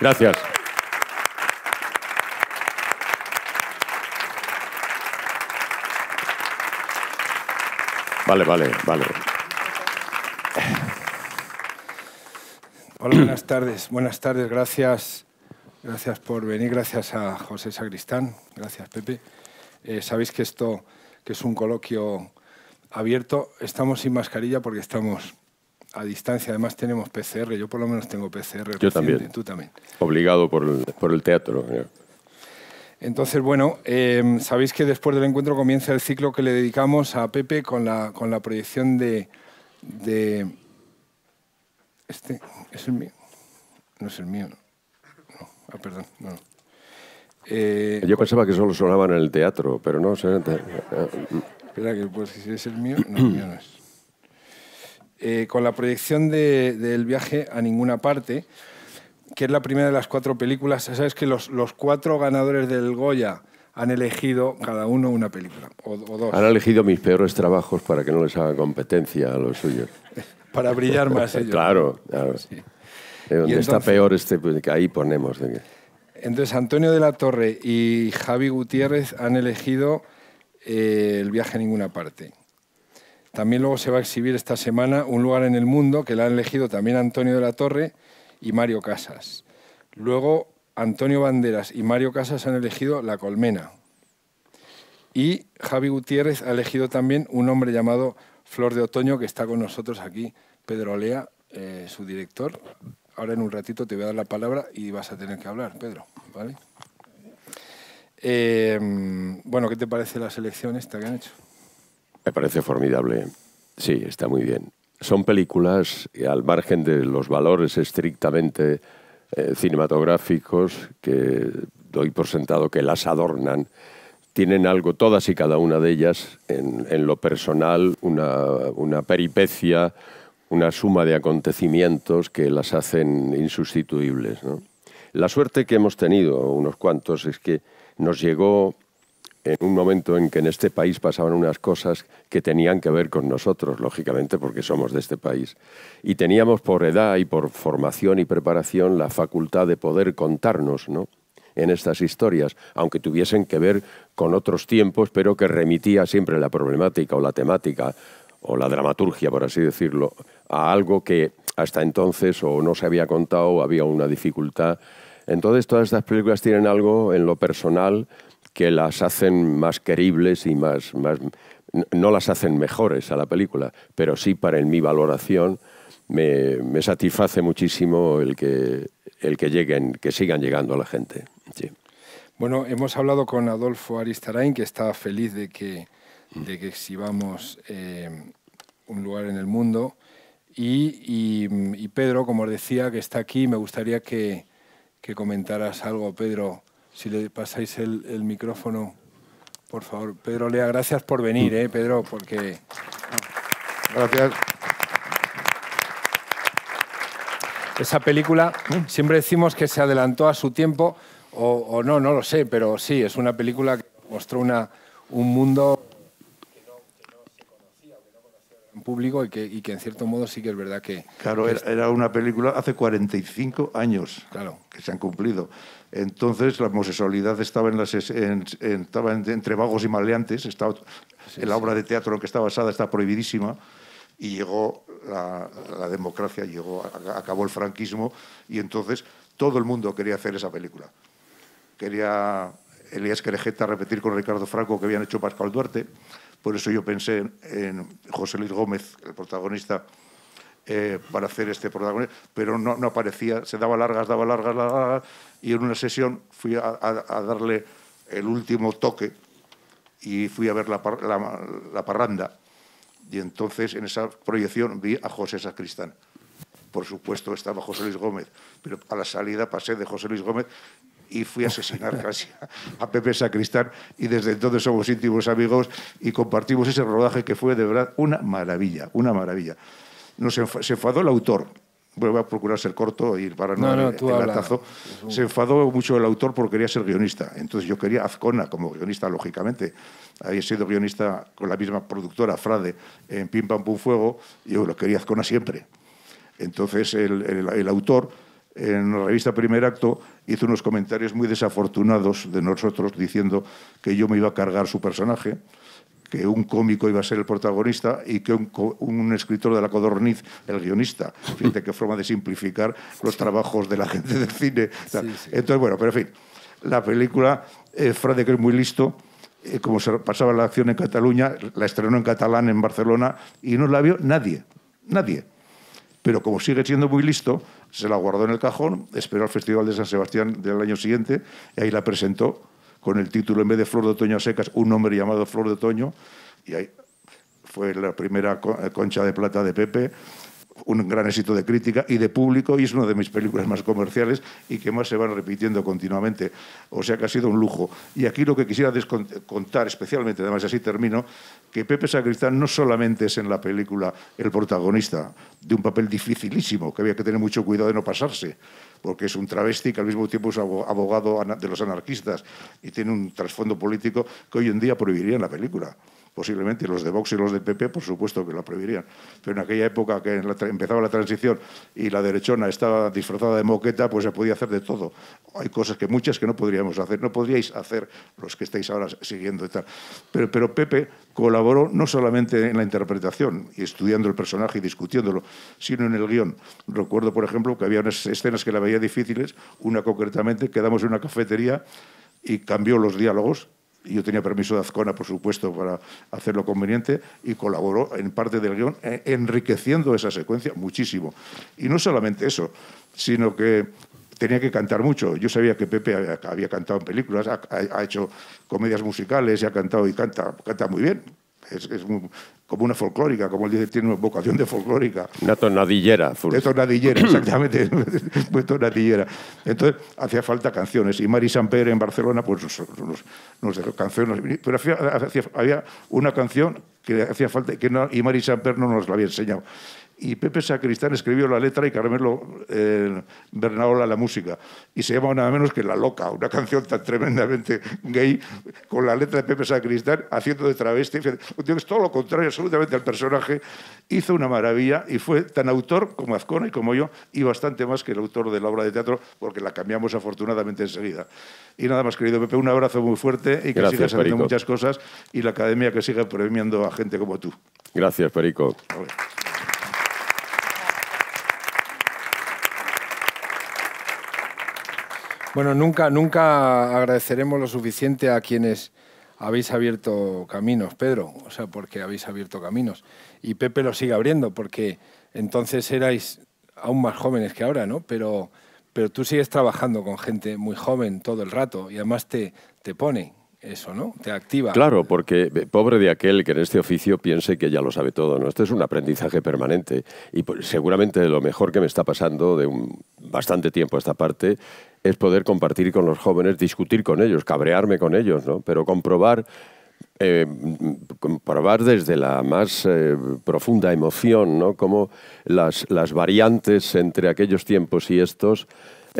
Gracias. Vale, vale, vale. Hola, buenas tardes. Buenas tardes, gracias. Gracias por venir, gracias a José Sagristán, gracias Pepe. Eh, sabéis que esto que es un coloquio abierto, estamos sin mascarilla porque estamos a distancia. Además tenemos PCR, yo por lo menos tengo PCR. Yo también. Tú también. Obligado por el, por el teatro. Entonces, bueno, eh, sabéis que después del encuentro comienza el ciclo que le dedicamos a Pepe con la, con la proyección de, de... Este es el mío. No es el mío. No, ah, perdón. Eh, yo pensaba que solo sonaban en el teatro, pero no. Se... Eh, espera, que pues, si es el mío, no, el mío no es. Eh, con la proyección del de, viaje a ninguna parte, que es la primera de las cuatro películas. Sabes que los, cuatro ganadores del Goya han elegido cada uno una película o, dos. Han elegido mis peores trabajos para que no les haga competencia a los suyos. para brillar más ellos. claro, claro. Eh, donde está peor este, pues, que ahí ponemos. Entonces Antonio de la Torre y Javi Gutiérrez han elegido eh, el viaje a ninguna parte. También luego se va a exhibir esta semana Un lugar en el mundo, que la han elegido también Antonio de la Torre y Mario Casas. Luego Antonio Banderas y Mario Casas han elegido La Colmena. Y Javi Gutiérrez ha elegido también un hombre llamado Flor de Otoño, que está con nosotros aquí, Pedro Olea, eh, su director. Ahora en un ratito te voy a dar la palabra y vas a tener que hablar, Pedro. ¿vale? Eh, bueno, ¿qué te parece la selección esta que han hecho? Me parece formidable. Sí, está muy bien. Son películas al margen de los valores estrictamente eh, cinematográficos que doy por sentado que las adornan, tienen algo, todas y cada una de ellas, en, lo personal, una, peripecia, una suma de acontecimientos que las hacen insustituibles. La suerte que hemos tenido, unos cuantos, es que nos llegó en un momento en que en este país pasaban unas cosas que tenían que ver con nosotros, lógicamente, porque somos de este país. Y teníamos por edad y por formación y preparación la facultad de poder contarnos, en estas historias, aunque tuviesen que ver con otros tiempos, pero que remitía siempre la problemática o la temática o la dramaturgia, por así decirlo, a algo que hasta entonces o no se había contado o había una dificultad. Entonces todas estas películas tienen algo en lo personal que las hacen más queribles y más, más no las hacen mejores a la película, pero sí para en mi valoración me, satisface muchísimo el que, el que lleguen, que sigan llegando a la gente. Sí. Bueno, hemos hablado con Adolfo Aristarain, que está feliz de que, de que exhibamos eh, un lugar en el mundo. Y, y, Pedro, como decía, que está aquí, me gustaría que, que comentaras algo, Pedro, si le pasáis el, micrófono, por favor. Pedro Lea, gracias por venir, ¿eh, Pedro, porque... Gracias. Esa película, siempre decimos que se adelantó a su tiempo, o, o no, no lo sé, pero sí, es una película que mostró una, un mundo público y que, que en cierto modo sí que es verdad que... Claro, era, una película hace 45 años claro. que se han cumplido. Entonces la homosexualidad estaba, en las, estaba entre vagos y maleantes, estaba, la obra de teatro en que está basada está prohibidísima y llegó la, democracia, llegó, acabó el franquismo y entonces todo el mundo quería hacer esa película. Quería Elías Querejeta repetir con Ricardo Franco que habían hecho Pascual Duarte por eso yo pensé en, José Luis Gómez, el protagonista, eh, para hacer este protagonista, pero no, aparecía, se daba largas, daba largas, largas, y en una sesión fui a, darle el último toque y fui a ver la, la, parranda. Y entonces en esa proyección vi a José Sacristán. Por supuesto estaba José Luis Gómez, pero a la salida pasé de José Luis Gómez y fui a asesinar casi a Pepe Sacristán y desde entonces somos íntimos amigos y compartimos ese rodaje que fue de verdad una maravilla, una maravilla. no se enfadó el autor. voy a procurar ser corto y para no, no, el Se enfadó mucho el autor porque quería ser guionista. Entonces yo quería Azcona como guionista, lógicamente. Había sido guionista con la misma productora, Frade, en Pim Pam Pum Fuego. Y yo lo quería Azcona siempre. Entonces el, el autor en la revista Primer Acto hizo unos comentarios muy desafortunados de nosotros diciendo que yo me iba a cargar su personaje, que un cómico iba a ser el protagonista y que un, un escritor de la codorniz, el guionista. Fíjate qué forma de simplificar los trabajos de la gente del cine. Entonces, bueno, pero en fin, la película, eh, Frade, que es muy listo, eh, como se pasaba la acción en Cataluña, la estrenó en catalán en Barcelona y no la vio nadie, nadie pero como sigue siendo muy listo, se la guardó en el cajón, esperó al Festival de San Sebastián del año siguiente y ahí la presentó con el título, en vez de Flor de Otoño a secas, un nombre llamado Flor de Otoño, y ahí fue la primera concha de plata de Pepe, un gran éxito de crítica y de público y es una de mis películas más comerciales y que más se van repitiendo continuamente. O sea que ha sido un lujo. Y aquí lo que quisiera contar especialmente, además así termino, que Pepe Sacristán no solamente es en la película el protagonista de un papel dificilísimo, que había que tener mucho cuidado de no pasarse, porque es un travesti que al mismo tiempo es abogado de los anarquistas y tiene un trasfondo político que hoy en día prohibiría en la película. Posiblemente los de Vox y los de PP, por supuesto que lo prohibirían. Pero en aquella época que empezaba la transición y la derechona estaba disfrazada de moqueta, pues se podía hacer de todo. Hay cosas que muchas que no podríamos hacer, no podríais hacer los que estáis ahora siguiendo y tal. Pero, pero Pepe colaboró no solamente en la interpretación y estudiando el personaje y discutiéndolo, sino en el guión. Recuerdo, por ejemplo, que había unas escenas que la veía difíciles, una concretamente, quedamos en una cafetería y cambió los diálogos yo tenía permiso de Azcona, por supuesto, para hacerlo conveniente, y colaboró en parte del guión e enriqueciendo esa secuencia muchísimo. Y no solamente eso, sino que tenía que cantar mucho. Yo sabía que Pepe había, cantado en películas, ha, hecho comedias musicales y ha cantado y canta, canta muy bien. es, muy, como una folclórica, como él dice, tiene una vocación de folclórica. Una tornadillera. Una Una tornadillera, exactamente, una pues tornadillera. Entonces, hacía falta canciones. Y Mari Samper en Barcelona, pues nos, nos, nos dejó canciones. Pero había una canción que hacía falta, que no, y Mari Samper no nos la había enseñado y Pepe Sacristán escribió la letra y Carmelo eh, Bernabola la música. Y se llama nada menos que La Loca, una canción tan tremendamente gay, con la letra de Pepe Sacristán haciendo de travesti. es todo lo contrario absolutamente al personaje. Hizo una maravilla y fue tan autor como Azcona y como yo, y bastante más que el autor de la obra de teatro, porque la cambiamos afortunadamente enseguida. Y nada más, querido Pepe, un abrazo muy fuerte y que sigas haciendo muchas cosas y la academia que siga premiando a gente como tú. Gracias, Perico. Bueno, nunca, nunca agradeceremos lo suficiente a quienes habéis abierto caminos, Pedro, o sea, porque habéis abierto caminos. Y Pepe lo sigue abriendo, porque entonces erais aún más jóvenes que ahora, ¿no? Pero, pero tú sigues trabajando con gente muy joven todo el rato y además te, te pone, eso, ¿no? Te activa. Claro, porque eh, pobre de aquel que en este oficio piense que ya lo sabe todo, ¿no? Este es un aprendizaje permanente y pues, seguramente lo mejor que me está pasando de un bastante tiempo esta parte es poder compartir con los jóvenes, discutir con ellos, cabrearme con ellos, ¿no? Pero comprobar eh, comprobar desde la más eh, profunda emoción, ¿no? Cómo las, las variantes entre aquellos tiempos y estos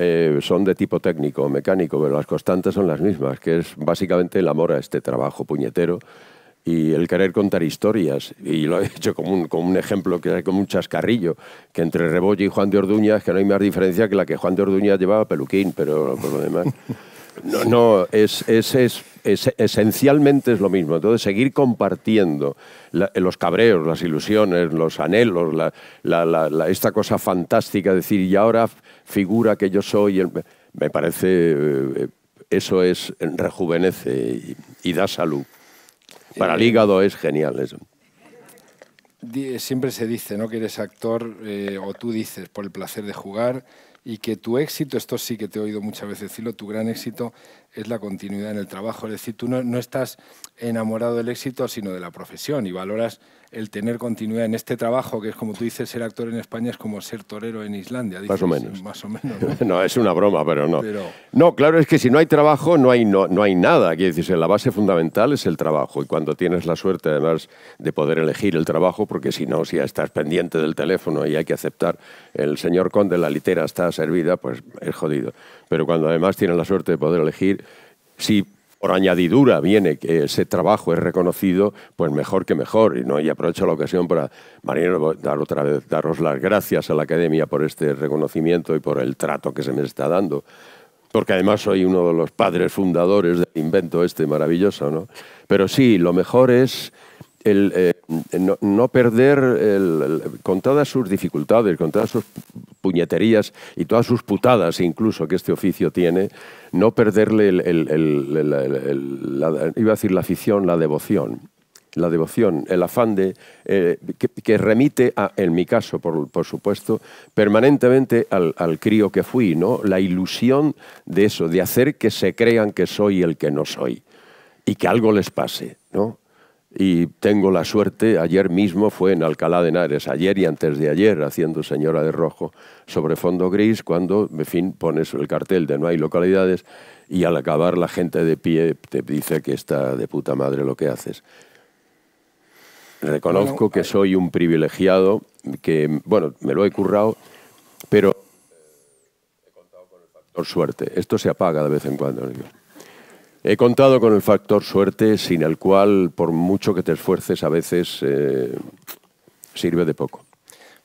eh, son de tipo técnico, mecánico, pero las constantes son las mismas, que es básicamente el amor a este trabajo puñetero y el querer contar historias. Y lo he hecho como un, un ejemplo, que hay como un chascarrillo, que entre Rebollo y Juan de Orduña es que no hay más diferencia que la que Juan de Orduña llevaba peluquín, pero por lo demás... No, no es, esencialmente es lo mismo. Entonces, seguir compartiendo los cabreos, las ilusiones, los anhelos, esta cosa fantástica, decir, y ahora figura que yo soy, me parece, eh, eso es, rejuvenece y, da salud. Para el eh, hígado es genial eso. Siempre se dice ¿no? que eres actor, eh, o tú dices, por el placer de jugar, y que tu éxito, esto sí que te he oído muchas veces decirlo, tu gran éxito es la continuidad en el trabajo. Es decir, tú no, estás enamorado del éxito, sino de la profesión y valoras el tener continuidad en este trabajo, que es como tú dices, ser actor en España es como ser torero en Islandia. más o menos. ¿no? es una broma, pero no. No, claro, es que si no hay trabajo, no hay, no, no hay nada. Quiere decir, la base fundamental es el trabajo. Y cuando tienes la suerte, además, de poder elegir el trabajo, porque si no, si ya estás pendiente del teléfono y hay que aceptar, el señor Conde, la litera está servida, pues es jodido pero cuando además tienen la suerte de poder elegir, si por añadidura viene que ese trabajo es reconocido, pues mejor que mejor. Y, no, y aprovecho la ocasión para, dar otra vez, daros las gracias a la Academia por este reconocimiento y por el trato que se me está dando. Porque además soy uno de los padres fundadores del invento este maravilloso, Pero sí, lo mejor es eh, no, perder con todas sus dificultades, con todas sus puñeterías y todas sus putadas incluso que este oficio tiene, no perderle la, iba a decir la afición, la devoción la devoción, el afán de, eh, que, remite, en mi caso, por, supuesto, permanentemente al, crío que fui, ¿no? la ilusión de eso, de hacer que se crean que soy el que no soy y que algo les pase. ¿no? y tengo la suerte, ayer mismo fue en Alcalá de Henares, ayer y antes de ayer, haciendo Señora de Rojo sobre fondo gris, cuando, en fin, pones el cartel de no hay localidades y al acabar la gente de pie te dice que está de puta madre lo que haces. Reconozco que soy un privilegiado, que, bueno, me lo he currado, pero he contado con el factor suerte. Esto se apaga de vez en cuando. He contado con el factor suerte, sin el cual, por mucho que te esfuerces, a veces eh, sirve de poco.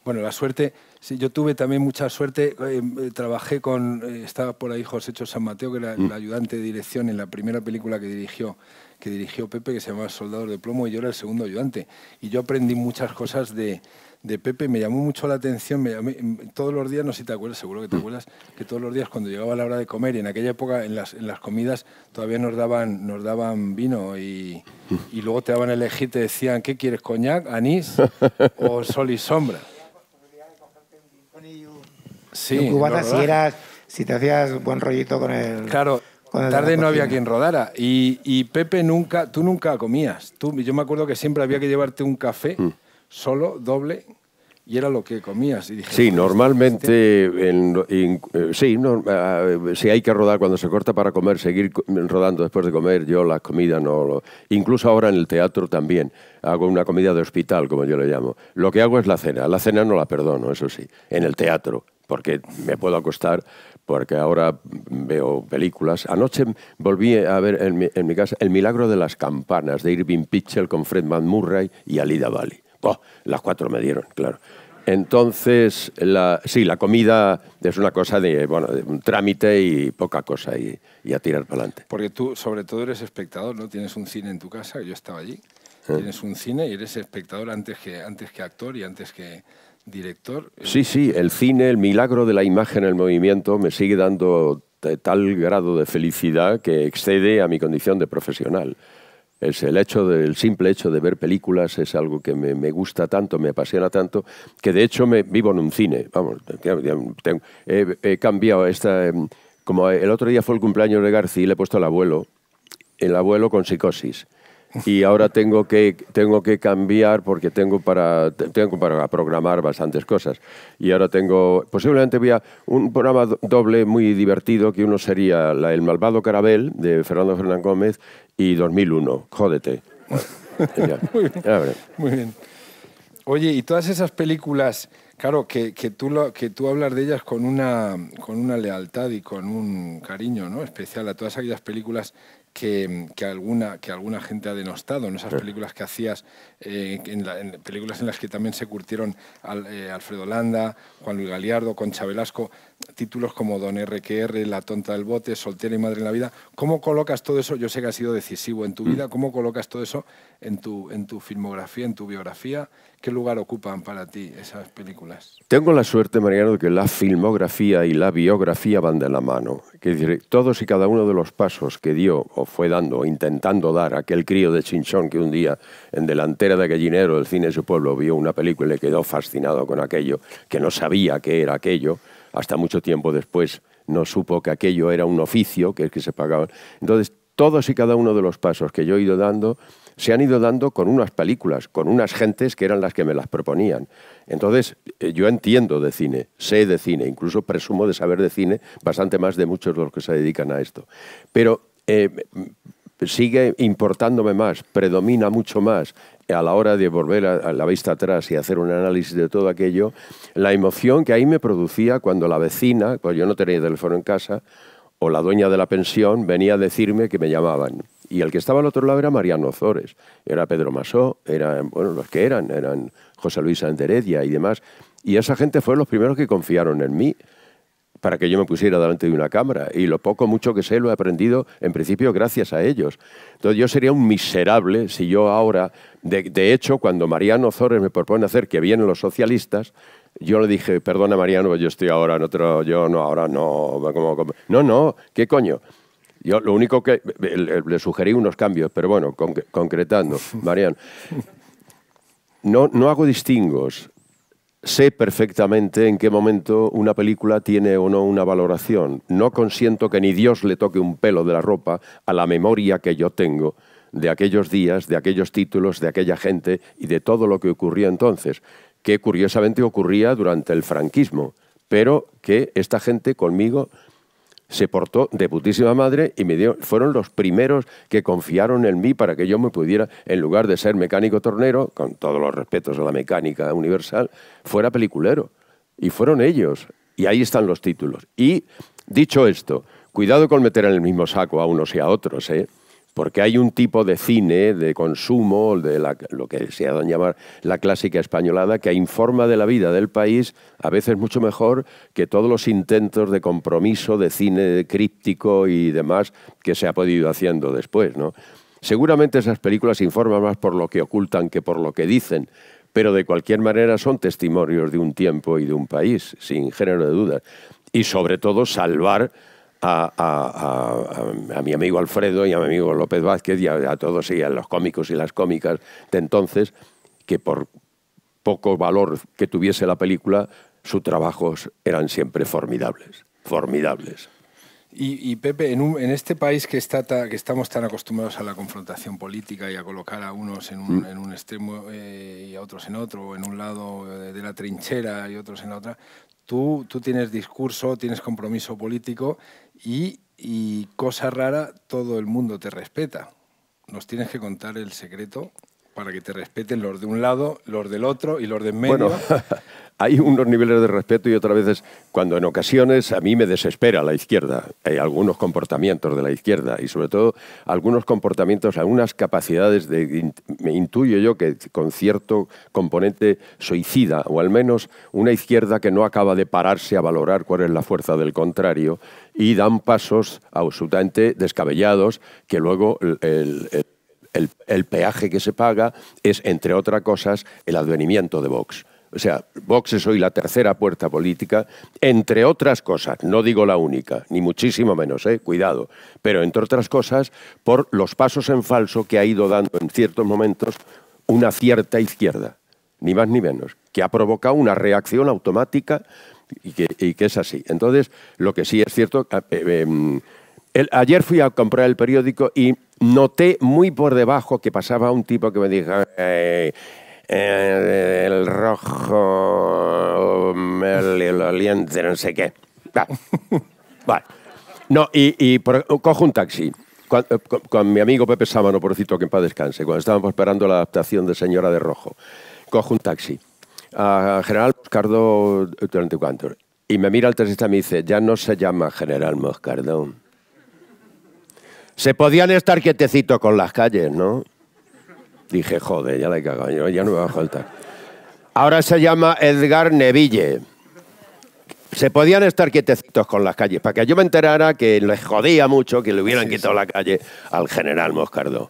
Bueno, la suerte, sí, yo tuve también mucha suerte. Eh, trabajé con, eh, estaba por ahí José San Mateo, que era el mm. ayudante de dirección en la primera película que dirigió que dirigió Pepe, que se llamaba Soldado de Plomo, y yo era el segundo ayudante. Y yo aprendí muchas cosas de, de Pepe me llamó mucho la atención. Mm, todos los días, no sé si te acuerdas, seguro que te mm. acuerdas, que todos los días cuando llegaba la hora de comer, y en aquella época en las, comidas todavía nos daban, nos daban vino y, y luego te daban a elegir, te decían, ¿qué quieres, coñac, anís o sol y sombra? Sí, si, eras, si te hacías buen rollito con el... Claro, tarde no había quien rodara. Y, Pepe nunca, tú nunca comías. Tú, yo me acuerdo que siempre había que llevarte un café. Mm solo, doble, y era lo que comías. sí, normalmente, este eh, sí, ah, si hay que rodar cuando se corta para comer, seguir rodando después de comer, yo la comida no... Lo, incluso ahora en el teatro también hago una comida de hospital, como yo le llamo. Lo que hago es la cena, la cena no la perdono, eso sí, en el teatro, porque me puedo acostar, porque ahora veo películas. Anoche volví a ver en mi, casa El milagro de las campanas, de Irving Pitchell con Fred McMurray Murray y Alida Bali Oh, las cuatro me dieron, claro. Entonces, la, sí, la comida es una cosa de, bueno, un trámite y poca cosa y, a tirar para adelante. Porque tú, sobre todo, eres espectador, ¿no? Tienes un cine en tu casa, yo estaba allí. Ah. Tienes un cine y eres espectador antes que, antes que actor y antes que director. Eh, sí, sí, el cine, el milagro de la imagen, el movimiento, me sigue dando tal grado de felicidad que excede a mi condición de profesional el, hecho simple hecho de ver películas es algo que me, gusta tanto, me apasiona tanto, que de hecho me vivo en un cine. Vamos, he, cambiado esta... Em, como el otro día fue el cumpleaños de García y le he puesto al abuelo, el abuelo con psicosis. y ahora tengo que, tengo que cambiar porque tengo para, tengo para programar bastantes cosas. Y ahora tengo, posiblemente voy a un programa doble muy divertido, que uno sería El malvado carabel de Fernando Fernán Gómez y 2001, Jódete. muy, bien. muy, bien. Oye, y todas esas películas, claro, que, que tú, que tú hablas de ellas con una, con una lealtad y con un cariño ¿no? especial a todas aquellas películas que, alguna, que alguna gente ha denostado, en esas películas que hacías, eh, en, películas en las que también se curtieron eh, Alfredo Landa, Juan Luis Galiardo, Concha Velasco, títulos como Don RQR, La tonta del bote, Soltera y Madre en la vida. ¿Cómo colocas todo eso? Yo sé que ha sido decisivo en tu mm. vida, ¿cómo colocas todo eso en tu, en tu filmografía, en tu biografía ¿Qué lugar ocupan para ti esas películas? Tengo la suerte, Mariano, de que la filmografía y la biografía van de la mano. Que decir, todos y cada uno de los pasos que dio o fue dando, o intentando dar aquel crío de Chinchón que un día en delantera de gallinero del cine de su pueblo vio una película y le quedó fascinado con aquello, que no sabía qué era aquello, hasta mucho tiempo después no supo que aquello era un oficio, que es que se pagaba. Entonces, todos y cada uno de los pasos que yo he ido dando se han ido dando con unas películas, con unas gentes que eran las que me las proponían. Entonces, eh, yo entiendo de cine, sé de cine, incluso presumo de saber de cine bastante más de muchos de los que se dedican a esto. Pero eh, sigue importándome más, predomina mucho más a la hora de volver a, la vista atrás y hacer un análisis de todo aquello, la emoción que ahí me producía cuando la vecina, pues yo no tenía teléfono en casa, o la dueña de la pensión venía a decirme que me llamaban. Y el que estaba al otro lado era Mariano Ozores, era Pedro Masó, eran, bueno, los que eran, eran José Luis Anderedia y demás. Y esa gente fue los primeros que confiaron en mí para que yo me pusiera delante de una cámara. Y lo poco, mucho que sé, lo he aprendido en principio gracias a ellos. Entonces yo sería un miserable si yo ahora, de, de hecho, cuando Mariano Zores me propone hacer que vienen los socialistas, yo le dije, perdona Mariano, yo estoy ahora en otro, yo no, ahora no, no, no, ¿qué coño? Yo lo único que le, sugerí unos cambios, pero bueno, concretando, Mariano, no, no hago distingos. Sé perfectamente en qué momento una película tiene o no una valoración. No consiento que ni Dios le toque un pelo de la ropa a la memoria que yo tengo de aquellos días, de aquellos títulos, de aquella gente y de todo lo que ocurrió entonces que curiosamente ocurría durante el franquismo, pero que esta gente conmigo se portó de putísima madre y me fueron los primeros que confiaron en mí para que yo me pudiera, en lugar de ser mecánico tornero, con todos los respetos a la mecánica universal, fuera peliculero. Y fueron ellos. Y ahí están los títulos. Y dicho esto, cuidado con meter en el mismo saco a unos y a otros, ¿eh? Porque hay un tipo de cine, de consumo, de lo que se ha llamar la clásica españolada, que informa de la vida del país a veces mucho mejor que todos los intentos de compromiso de cine críptico y demás que se ha podido haciendo después. Seguramente esas películas informan más por lo que ocultan que por lo que dicen, pero de cualquier manera son testimonios de un tiempo y de un país, sin género de dudas. Y sobre todo salvar a, mi amigo Alfredo y a mi amigo López Vázquez y a, todos y a los cómicos y las cómicas de entonces, que por poco valor que tuviese la película, sus trabajos eran siempre formidables, formidables. Y, Pepe, en, este país que, está que estamos tan acostumbrados a la confrontación política y a colocar a unos en un, mm. en un extremo eh, y a otros en otro, en un lado eh, de la trinchera y otros en la otra, tú, tienes discurso, tienes compromiso político y, cosa rara, todo el mundo te respeta. Nos tienes que contar el secreto para que te respeten los de un lado, los del otro y los de medio. hay unos niveles de respeto y otras veces cuando en ocasiones a mí me desespera la izquierda, hay algunos comportamientos de la izquierda y sobre todo algunos comportamientos, algunas capacidades de, me intuyo yo que con cierto componente suicida o al menos una izquierda que no acaba de pararse a valorar cuál es la fuerza del contrario y dan pasos absolutamente descabellados que luego el, peaje que se paga es, entre otras cosas, el advenimiento de Vox. O sea, Vox es hoy la tercera puerta política, entre otras cosas, no digo la única, ni muchísimo menos, eh, cuidado, pero entre otras cosas por los pasos en falso que ha ido dando en ciertos momentos una cierta izquierda, ni más ni menos, que ha provocado una reacción automática y que, es así. Entonces, lo que sí es cierto, eh, eh, em, ayer fui a comprar el periódico y noté muy por debajo que pasaba un tipo que me dijo, eh, eh, el rojo, el, el oliente, no sé qué. No, y, cojo un taxi. Eh, con, mi amigo Pepe Sámano, porcito que en paz descanse, cuando estábamos esperando la adaptación de Señora de Rojo, cojo un taxi a General Moscardó, durante cuánto. Y me mira el taxista y me dice, ya no se llama General moscardón. Se podían estar quietecitos con las calles, ¿no? Dije, joder, ya la he cagado, ya no me va a faltar. Ahora se llama Edgar Neville. Se podían estar quietecitos con las calles, para que yo me enterara que les jodía mucho que le hubieran quitado la calle al general Moscardo.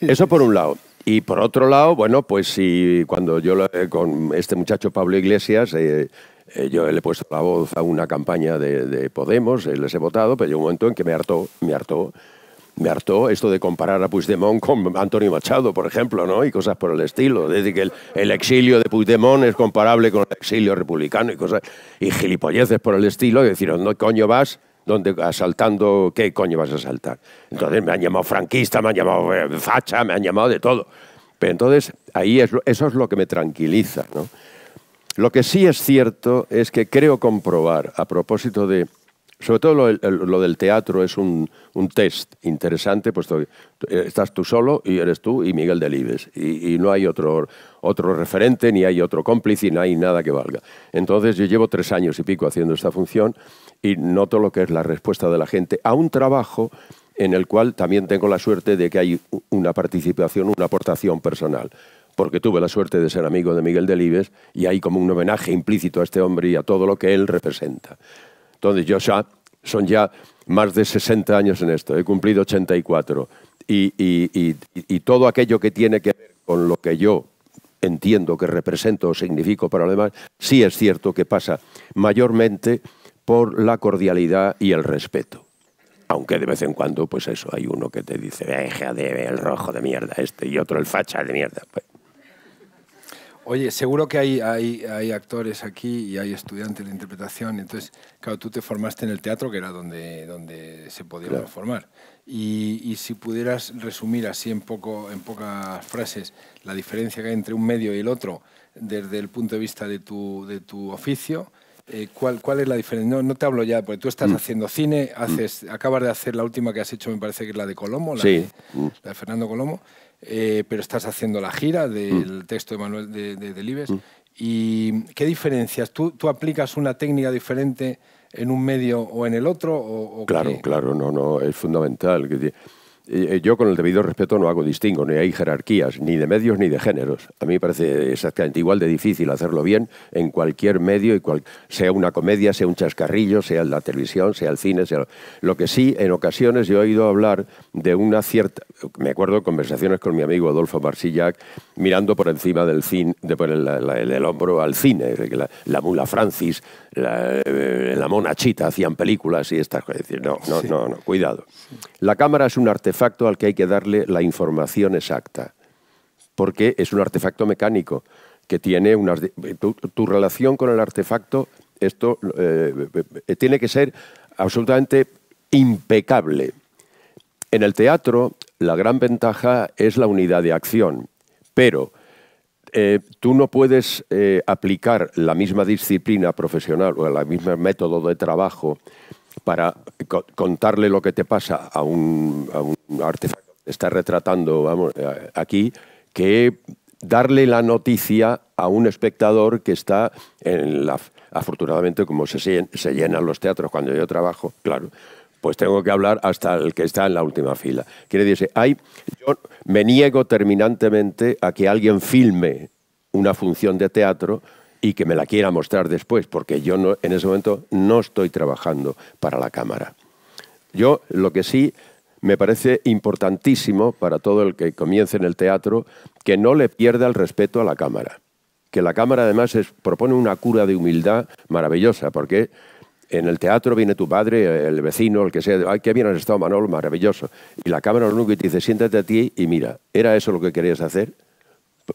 Eso por un lado. Y por otro lado, bueno, pues si cuando yo con este muchacho Pablo Iglesias, eh, eh, yo le he puesto la voz a una campaña de, de Podemos, eh, les he votado, pero llegó un momento en que me hartó, me hartó me hartó esto de comparar a Puigdemont con Antonio Machado, por ejemplo, ¿no? Y cosas por el estilo. Es decir, que el, exilio de Puigdemont es comparable con el exilio republicano y cosas... Y gilipolleces por el estilo. Y decir, ¿dónde coño vas? ¿Dónde asaltando? ¿Qué coño vas a asaltar? Entonces me han llamado franquista, me han llamado eh, facha, me han llamado de todo. Pero entonces ahí eso es lo que me tranquiliza, Lo que sí es cierto es que creo comprobar, a propósito de sobre todo lo, del teatro es un, test interesante, puesto eh, estás tú solo y eres tú y Miguel Delibes. Y, no hay otro, otro referente, ni hay otro cómplice, y no hay nada que valga. Entonces yo llevo tres años y pico haciendo esta función y noto lo que es la respuesta de la gente a un trabajo en el cual también tengo la suerte de que hay una participación, una aportación personal porque tuve la suerte de ser amigo de Miguel Delibes y hay como un homenaje implícito a este hombre y a todo lo que él representa. Entonces yo ya, son ya más de 60 años en esto, he cumplido 84. Y, y, todo aquello que tiene que ver con lo que yo entiendo que represento o significo para los demás, sí es cierto que pasa mayormente por la cordialidad y el respeto. Aunque de vez en cuando, pues eso, hay uno que te dice, deja de el rojo de mierda este y otro el facha de mierda. Pues, Oye, seguro que hay, hay, hay, actores aquí y hay estudiantes de interpretación. Entonces, claro, tú te formaste en el teatro, que era donde, donde se podía formar. Y, y, si pudieras resumir así en, poco, en pocas frases la diferencia que hay entre un medio y el otro desde el punto de vista de tu, de tu oficio, eh, ¿cuál, ¿cuál, es la diferencia? No, no, te hablo ya, porque tú estás mm. haciendo cine, mm. haces, acabas de hacer la última que has hecho, me parece que es la de Colomo, la, mm. la de Fernando Colomo. Eh, pero estás haciendo la gira del mm. texto de Manuel de, de, mm. ¿Y qué diferencias? ¿Tú, aplicas una técnica diferente en un medio o en el otro? claro, claro, no, no, es fundamental. Que eh, yo con el debido respeto no hago distingo, ni hay jerarquías, ni de medios ni de géneros. A mí me parece exactamente igual de difícil hacerlo bien en cualquier medio, y cual, sea una comedia, sea un chascarrillo, sea la televisión, sea el cine, sea lo que sí, en ocasiones yo he oído hablar de una cierta, me acuerdo conversaciones con mi amigo Adolfo Marsillac, mirando por encima del cine, de por el, hombro al cine, la, mula Francis, eh, la, mona Chita hacían películas y estas cosas. No, no, no, no, cuidado. La cámara es un arte al que hay que darle la información exacta, porque es un artefacto mecánico que tiene unas... Eh, tu, relación con el artefacto, esto eh, eh, tiene que ser absolutamente impecable. En el teatro, la gran ventaja es la unidad de acción, pero tú no puedes aplicar la misma disciplina profesional o el mismo método de trabajo para contarle lo que te pasa a un artefacto está retratando vamos, eh, aquí, que darle la noticia a un espectador que está en la... Afortunadamente, como se, llenan, se llenan los teatros cuando yo trabajo, claro, pues tengo que hablar hasta el que está en la última fila. Quiere decir, hay, yo me niego terminantemente a que alguien filme una función de teatro y que me la quiera mostrar después, porque yo en ese momento no estoy trabajando para la cámara. Yo lo que sí me parece importantísimo para todo el que comience en el teatro que no le pierda el respeto a la cámara. Que la cámara además propone una cura de humildad maravillosa, porque en el teatro viene tu padre, el vecino, el que sea, ay, qué bien has estado, Manolo, maravilloso. Y la cámara lo único te dice, siéntate a ti y mira, ¿era eso lo que querías hacer?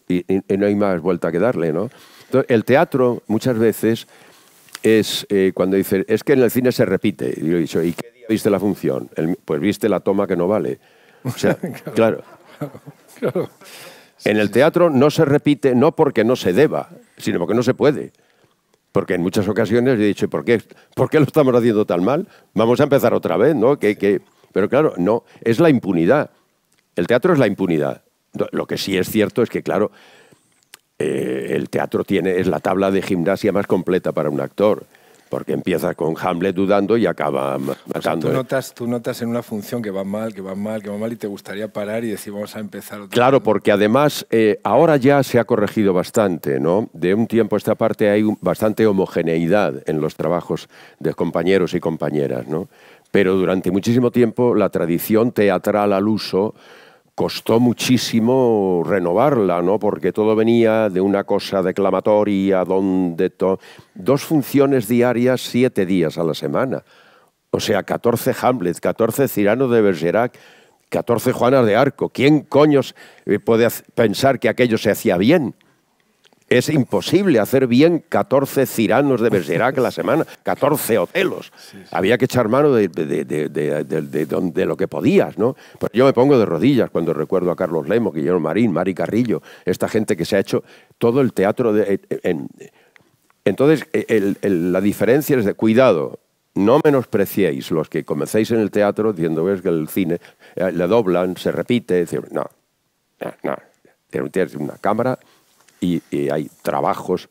Y, y no hay más vuelta que darle, ¿no? Entonces, el teatro muchas veces es eh, cuando dice, es que en el cine se repite. Y yo he dicho, ¿y qué día viste la función? pues viste la toma que no vale. O sea, claro. en el teatro no se repite, no porque no se deba, sino porque no se puede. Porque en muchas ocasiones he dicho, ¿por qué, qué lo estamos haciendo tan mal? Vamos a empezar otra vez, ¿no? Pero claro, no, es la impunidad. El teatro es la impunidad. Lo que sí es cierto es que, claro, eh, el teatro tiene, es la tabla de gimnasia más completa para un actor. Porque empieza con Hamlet dudando y acaba matando. tú, ¿eh? notas, tú notas en una función que va mal, que va mal, que va mal y te gustaría parar y decir vamos a empezar otra Claro, porque además eh, ahora ya se ha corregido bastante, ¿no? De un tiempo a esta parte hay bastante homogeneidad en los trabajos de compañeros y compañeras, ¿no? Pero durante muchísimo tiempo la tradición teatral al uso costó muchísimo renovarla, ¿no? porque todo venía de una cosa declamatoria, donde dos funciones diarias, siete días a la semana. O sea, 14 Hamlet, 14 Cirano de Bergerac, 14 Juanas de Arco. ¿Quién coños eh, puede pensar que aquello se hacía bien? Es imposible hacer bien 14 ciranos de Bergerac a la semana, 14 hotelos. Había que echar mano de, de, lo que podías, ¿no? Pues yo me pongo de rodillas cuando recuerdo a Carlos Lemo, Guillermo Marín, Mari Carrillo, esta gente que se ha hecho todo el teatro de... Eh, eh, entonces, eh, la diferencia es de cuidado. No menospreciéis los que comencéis en el teatro diciendo que el cine le doblan, se repite. Decir, no, no, no. Tienes una cámara, y, hay trabajos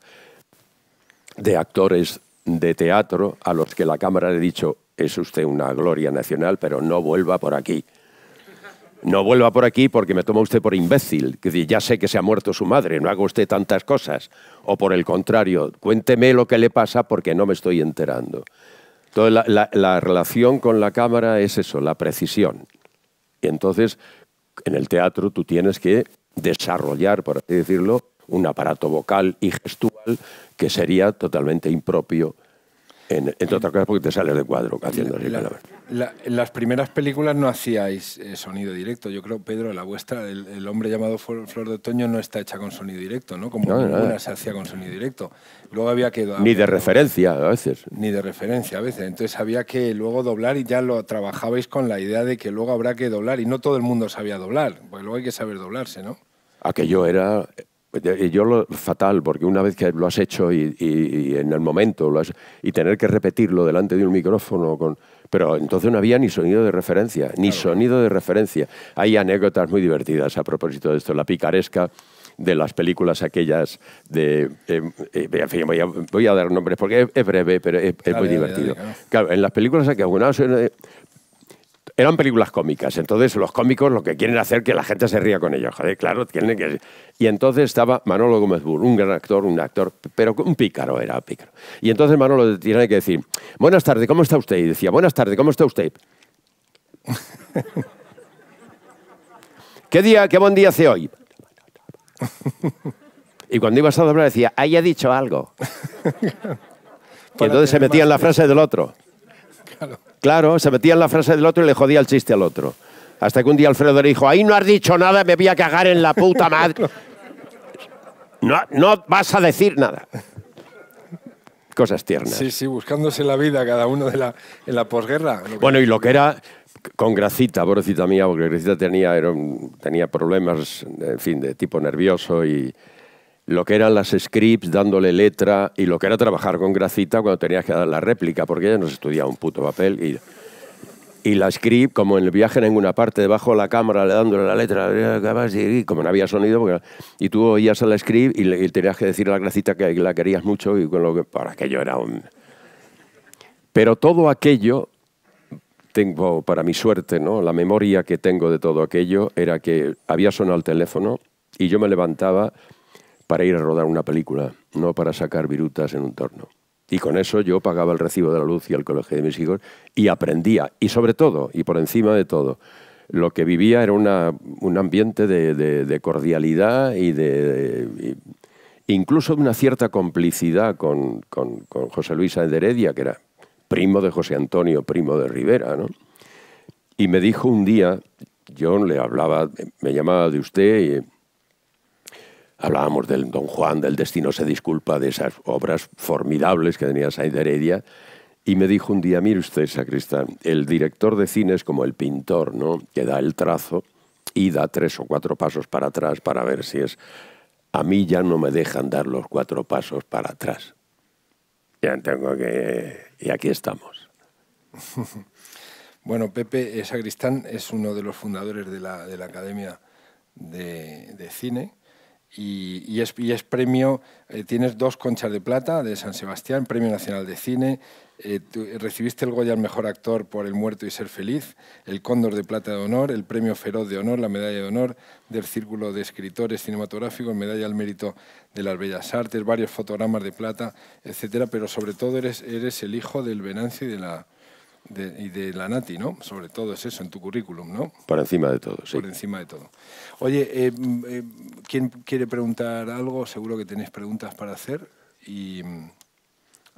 de actores de teatro a los que la Cámara le ha dicho, es usted una gloria nacional, pero no vuelva por aquí. No vuelva por aquí porque me toma usted por imbécil. Que ya sé que se ha muerto su madre, no haga usted tantas cosas. O por el contrario, cuénteme lo que le pasa porque no me estoy enterando. Entonces, la, la relación con la cámara es eso, la precisión. Y entonces, en el teatro tú tienes que desarrollar, por así decirlo, un aparato vocal y gestual que sería totalmente impropio en, entre otras cosas porque te sales de cuadro haciendo la, en las primeras películas no hacíais eh, sonido directo. Yo creo, Pedro, la vuestra, el, el, hombre llamado Flor de Otoño, no está hecha con sonido directo, ¿no? Como ninguna se hacía con sonido directo. Luego había que... Ni de referencia a veces. Ni de referencia a veces. Entonces había que luego doblar y ya lo trabajabais con la idea de que luego habrá que doblar. Y no todo el mundo sabía doblar, porque luego hay que saber doblarse, ¿no? Aquello era pues, eh, yo lo fatal, porque una vez que lo has hecho y, en el momento lo y tener que repetirlo delante de un micrófono con pero entonces no había ni sonido de referencia, ni sonido de referencia. Hay anécdotas muy divertidas a propósito de esto, la picaresca de las películas aquellas de... Eh, eh, voy a, dar nombres porque es, breve, pero es, muy divertido. claro. en las películas aquellas eran películas cómicas. Entonces, los cómicos lo que quieren hacer es que la gente se ría con ellos. Joder, claro, tienen que. Y entonces estaba Manolo Gómez Bur, un gran actor, un actor, pero un pícaro era pícaro. Y entonces Manolo tiene que decir: Buenas tardes, ¿cómo está usted? Y decía: Buenas tardes, ¿cómo está usted? ¿Qué día, qué buen día hace hoy? Y cuando iba a doblar decía: Haya dicho algo. y entonces se metía en la frase del otro. Claro. se metía en la frase del otro y le jodía el chiste al otro. Hasta que un día Alfredo le dijo, ahí no has dicho nada, me voy a cagar en la puta madre. no, no vas a decir nada cosas tiernas. Sí, sí, buscándose la vida cada uno de la, en la posguerra. Bueno, y lo que era con Gracita, pobrecita mía, porque Gracita tenía, tenía problemas, en fin, de tipo nervioso y, lo que eran las scripts dándole letra y lo que era trabajar con Gracita cuando tenías que dar la réplica, porque ella nos estudiaba un puto papel y y la script, como en el viaje en ninguna parte, debajo de la cámara, le dándole la letra, y como no había sonido, y tú oías a la script y, tenías que decir a la gracita que la querías mucho y con lo que, para aquello era un... Pero todo aquello, tengo para mi suerte, ¿no? la memoria que tengo de todo aquello era que había sonado el teléfono y yo me levantaba para ir a rodar una película, no para sacar virutas en un torno. Y con eso yo pagaba el recibo de la luz y el colegio de mis hijos y aprendía. Y sobre todo, y por encima de todo, lo que vivía era un ambiente de, cordialidad y de, de incluso una cierta complicidad con, José Luis de que era primo de José Antonio, primo de Rivera. Y me dijo un día, yo le hablaba, me llamaba de usted y Hablábamos del Don Juan, del Destino se disculpa, de esas obras formidables que tenía Sainz Heredia. Y me dijo un día, mire usted, sacristán, el director de cine es como el pintor, ¿no? Que da el trazo y da tres o cuatro pasos para atrás para ver si es... A mí ya no me dejan dar los cuatro pasos para atrás. Ya tengo que... Y aquí estamos. bueno, Pepe eh, Sacristán es uno de los fundadores de la, Academia de Cine y, es, premio, eh, tienes dos conchas de plata de San Sebastián, Premio Nacional de Cine, eh, eh, recibiste el Goya al Mejor Actor por El Muerto y Ser Feliz, el Cóndor de Plata de Honor, el Premio Feroz de Honor, la Medalla de Honor del Círculo de Escritores Cinematográficos, Medalla al Mérito de las Bellas Artes, varios fotogramas de plata, etcétera, pero sobre todo eres, eres el hijo del Venancio y de la de, y de la Nati, ¿no? Sobre todo es eso, en tu currículum, ¿no? Por encima de todo, sí. Por encima de todo. Oye, eh, mm, eh, ¿quién quiere preguntar algo? Seguro que tenéis preguntas para hacer. ¿Y mm,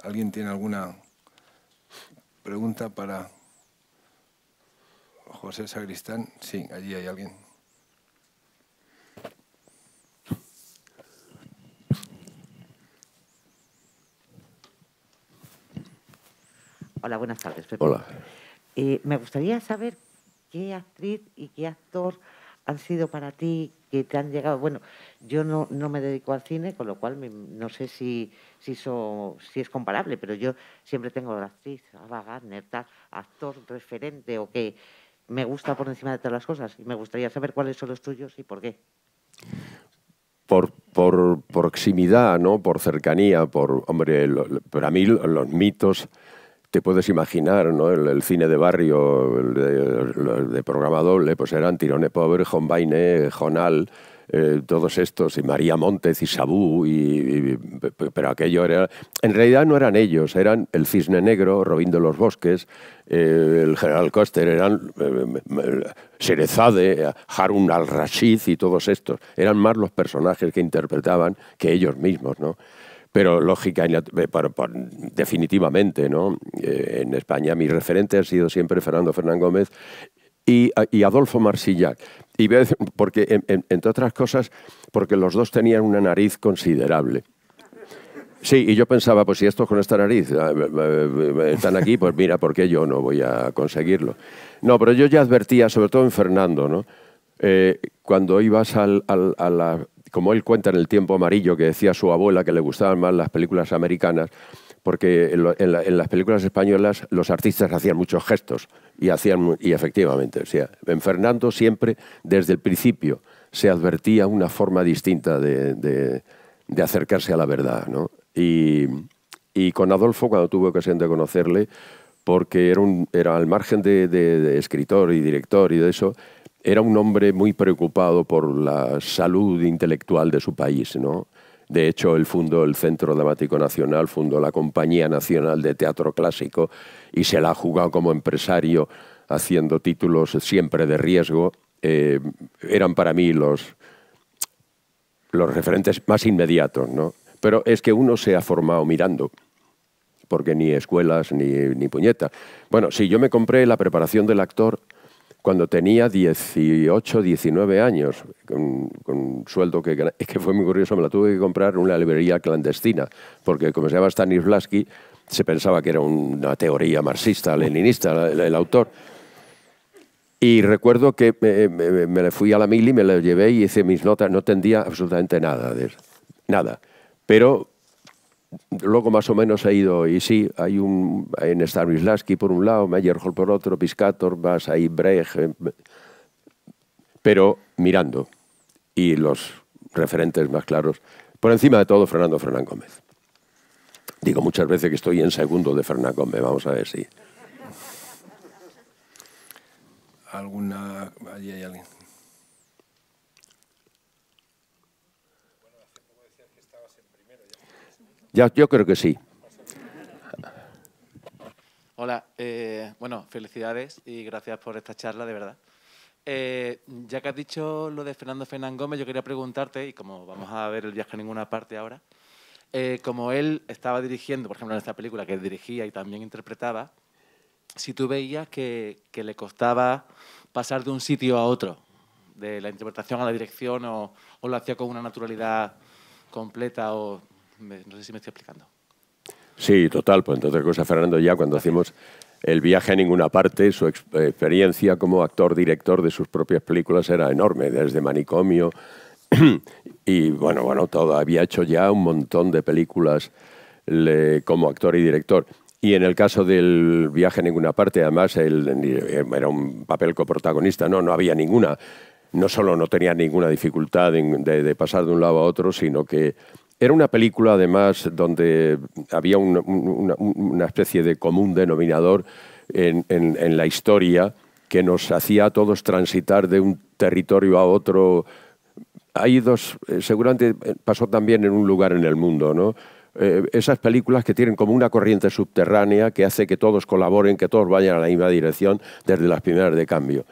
alguien tiene alguna pregunta para José Sagristán? Sí, allí hay alguien. Hola, buenas tardes. Hola. Eh, me gustaría saber qué actriz y qué actor han sido para ti que te han llegado. Bueno, yo no, me dedico al cine, con lo cual no sé si, si, es comparable, pero yo siempre tengo la actriz, Ava Gardner, tal, actor referente o que me gusta por encima de todas las cosas y me gustaría saber cuáles son los tuyos y por qué. Por, por proximidad, ¿no? Por cercanía, por... Hombre, para mí los mitos te puedes imaginar, ¿no? El, cine de barrio, de, programa doble, pues eran Tirone Pobre, Baine, Jonal, eh, todos estos, y María Montes y Sabú, y, pero aquello era... En realidad no eran ellos, eran el Cisne Negro, Robín de los Bosques, eh, el General Coster, eran eh, Serezade, Harun al-Rashid y todos estos. Eran más los personajes que interpretaban que ellos mismos, ¿no? Pero lógica, eh, definitivamente, ¿no? Eh, en España mi referente ha sido siempre Fernando Fernán Gómez y, Adolfo Marsillac. Y porque, entre otras cosas, porque los dos tenían una nariz considerable. Sí, y yo pensaba, pues si estos con esta nariz ah, eh, están aquí, pues mira, ¿por qué yo no voy a conseguirlo? No, pero yo ya advertía, sobre todo en Fernando, ¿no? cuando ibas al, a la como él cuenta en El tiempo amarillo, que decía su abuela que le gustaban más las películas americanas, porque en, las películas españolas los artistas hacían muchos gestos y, hacían, y efectivamente, o sea, en Fernando siempre, desde el principio, se advertía una forma distinta de, acercarse a la verdad. ¿no? Y, con Adolfo, cuando tuve ocasión de conocerle, porque era, un, era al margen de escritor y director y de eso, era un hombre muy preocupado por la salud intelectual de su país, ¿no? De hecho, él fundó el Centro Dramático Nacional, fundó la Compañía Nacional de Teatro Clásico y se la ha jugado como empresario haciendo títulos siempre de riesgo. Eh, eran para mí los, los referentes más inmediatos, ¿no? Pero es que uno se ha formado mirando porque ni escuelas ni, ni Bueno, sí, yo me compré la preparación del actor cuando tenía 18, 19 años, con, un sueldo que, fue muy curioso, me la tuve que comprar en una librería clandestina, porque como se llama Stanislavski, se pensaba que era una teoría marxista, leninista, el, autor. Y recuerdo que me, me, fui a la mili, me la llevé y hice mis notas, no entendía absolutamente nada de nada. Pero luego más o menos he ido, y sí, hay un, en Stanislavski por un lado, Meyerhold por otro, Piscator, vas ahí, Brecht, eh, pero mirando, y los referentes más claros, por encima de todo Fernando Fernán Gómez. Digo muchas veces que estoy en segundo de Fernán Gómez, vamos a ver si... ¿Alguna... Allí hay alguien. yo creo que sí. Hola, eh, bueno, felicidades y gracias por esta charla, de verdad. Eh, ya que has dicho lo de Fernando Fernán Gómez, yo quería preguntarte, y como vamos a ver el viaje a ninguna parte ahora, eh, como él estaba dirigiendo, por ejemplo, en esta película que dirigía y también interpretaba, si tú veías que, le costaba pasar de un sitio a otro, de la interpretación a la dirección, o, o lo hacía con una naturalidad completa, o no sé si me estoy explicando. Sí, total. Pues entonces, cosa, Fernando, ya cuando hacemos el viaje a ninguna parte, su eh, experiencia como actor-director de sus propias películas era enorme, desde Manicomio y, bueno, bueno, todo. Había hecho ya un montón de películas como actor y director. Y en el caso del viaje a ninguna parte, además, él eh, era un papel coprotagonista, no, no había ninguna. No solo no tenía ninguna dificultad de pasar de un lado a otro, sino que era una película, además, donde había una, especie de común denominador en, la historia que nos hacía a todos transitar de un territorio a otro. Hay dos, eh, seguramente pasó también en un lugar en el mundo, ¿no? Eh, esas películas que tienen como una corriente subterránea que hace que todos colaboren, que todos vayan a la misma dirección desde las primeras de cambio.